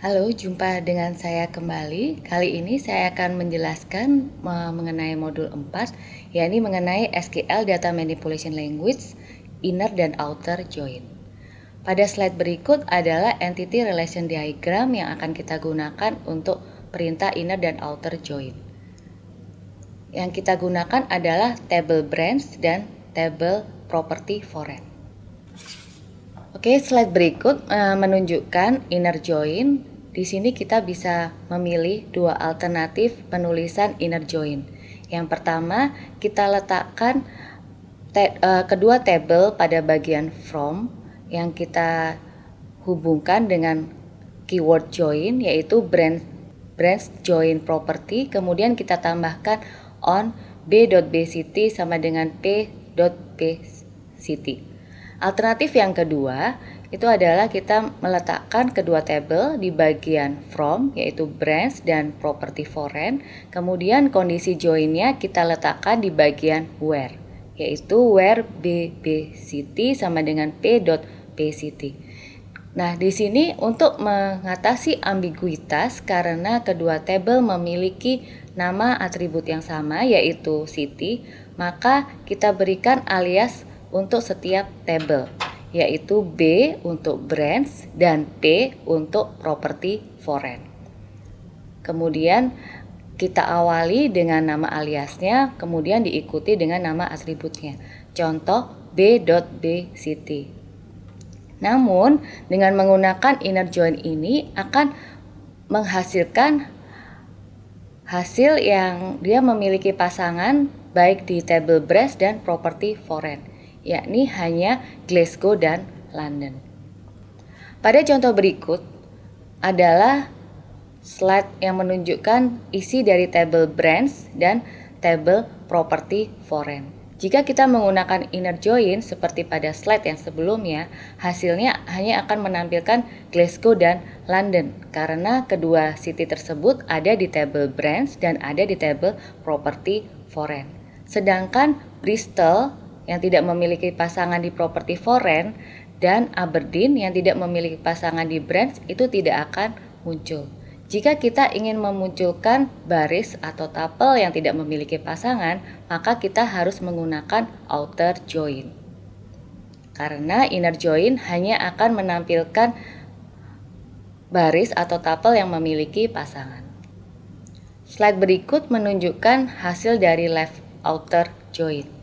Halo, jumpa dengan saya kembali. Kali ini saya akan menjelaskan mengenai modul 4, yakni mengenai SQL Data Manipulation Language, Inner dan Outer Join. Pada slide berikut adalah Entity Relation Diagram yang akan kita gunakan untuk perintah Inner dan Outer Join. Yang kita gunakan adalah Table Branch dan Table Property Foreign. Oke, slide berikut e, menunjukkan inner join di sini kita bisa memilih dua alternatif penulisan inner join. Yang pertama, kita letakkan te uh, kedua tabel pada bagian from yang kita hubungkan dengan keyword join yaitu branch branch join property kemudian kita tambahkan on b.bcity sama dengan p.bcity. Alternatif yang kedua, itu adalah kita meletakkan kedua tabel di bagian from yaitu branch dan property foreign kemudian kondisi joinnya kita letakkan di bagian where yaitu where bb city sama dengan p p city nah di sini untuk mengatasi ambiguitas karena kedua tabel memiliki nama atribut yang sama yaitu city maka kita berikan alias untuk setiap tabel yaitu B untuk brands dan P untuk property foreign. Kemudian kita awali dengan nama aliasnya, kemudian diikuti dengan nama atributnya. Contoh B.B city. Namun, dengan menggunakan inner join ini akan menghasilkan hasil yang dia memiliki pasangan baik di table branch dan property foreign yakni hanya Glasgow dan London. Pada contoh berikut adalah slide yang menunjukkan isi dari table brands dan table property foreign. Jika kita menggunakan inner join seperti pada slide yang sebelumnya, hasilnya hanya akan menampilkan Glasgow dan London karena kedua city tersebut ada di table brands dan ada di table property foreign. Sedangkan Bristol yang tidak memiliki pasangan di properti foreign dan Aberdeen yang tidak memiliki pasangan di branch itu tidak akan muncul. Jika kita ingin memunculkan baris atau tapel yang tidak memiliki pasangan, maka kita harus menggunakan outer join. Karena inner join hanya akan menampilkan baris atau tapel yang memiliki pasangan. Slide berikut menunjukkan hasil dari left outer join.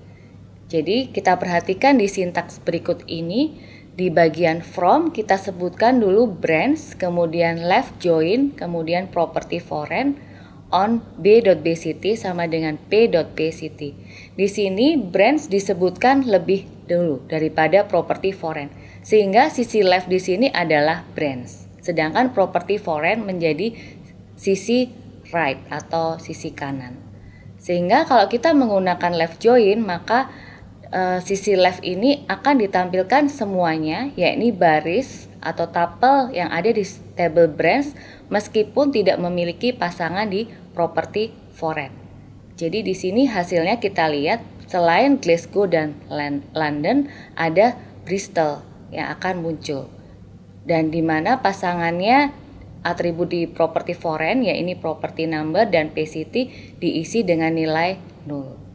Jadi kita perhatikan di sintaks berikut ini, di bagian from kita sebutkan dulu brands kemudian left join, kemudian property foreign on b.bct sama dengan p.pct. Di sini brands disebutkan lebih dulu daripada property foreign. Sehingga sisi left di sini adalah brands sedangkan property foreign menjadi sisi right atau sisi kanan. Sehingga kalau kita menggunakan left join maka uh, sisi left ini akan ditampilkan semuanya, yakni baris atau tapel yang ada di table brands, meskipun tidak memiliki pasangan di properti foreign. Jadi di sini hasilnya kita lihat selain Glasgow dan London ada Bristol yang akan muncul. Dan di mana pasangannya atribut di properti foreign yakni properti number dan PCT diisi dengan nilai 0.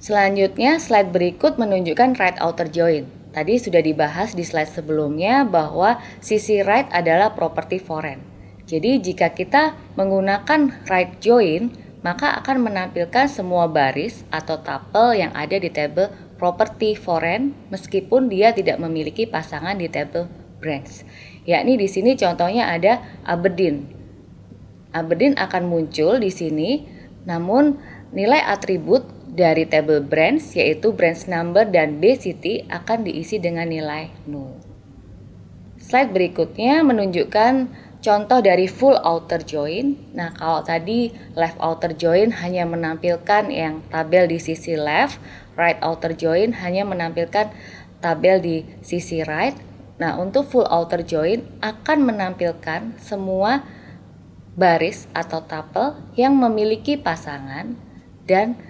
Selanjutnya, slide berikut menunjukkan right outer join. Tadi sudah dibahas di slide sebelumnya bahwa sisi right adalah properti foreign. Jadi jika kita menggunakan right join, maka akan menampilkan semua baris atau tuple yang ada di table property foreign meskipun dia tidak memiliki pasangan di tabel branch. Yakni di sini contohnya ada Aberdeen. Aberdeen akan muncul di sini, namun nilai atribut dari table brands yaitu brands number dan B city akan diisi dengan nilai 0. Slide berikutnya menunjukkan contoh dari full outer join. Nah, kalau tadi left outer join hanya menampilkan yang tabel di sisi left, right outer join hanya menampilkan tabel di sisi right. Nah, untuk full outer join akan menampilkan semua baris atau tapel yang memiliki pasangan dan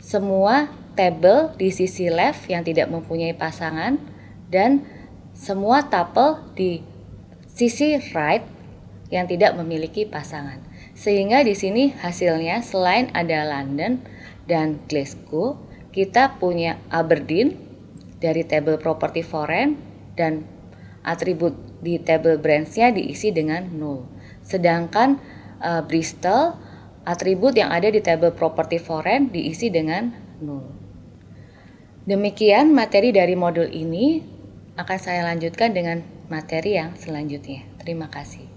semua table di sisi left yang tidak mempunyai pasangan dan semua tuple di sisi right yang tidak memiliki pasangan. Sehingga di sini hasilnya selain ada London dan Glasgow, kita punya Aberdeen dari table property foreign dan atribut di table branch-nya diisi dengan 0. Sedangkan uh, Bristol Atribut yang ada di tabel property foreign diisi dengan nul. Demikian materi dari modul ini akan saya lanjutkan dengan materi yang selanjutnya. Terima kasih.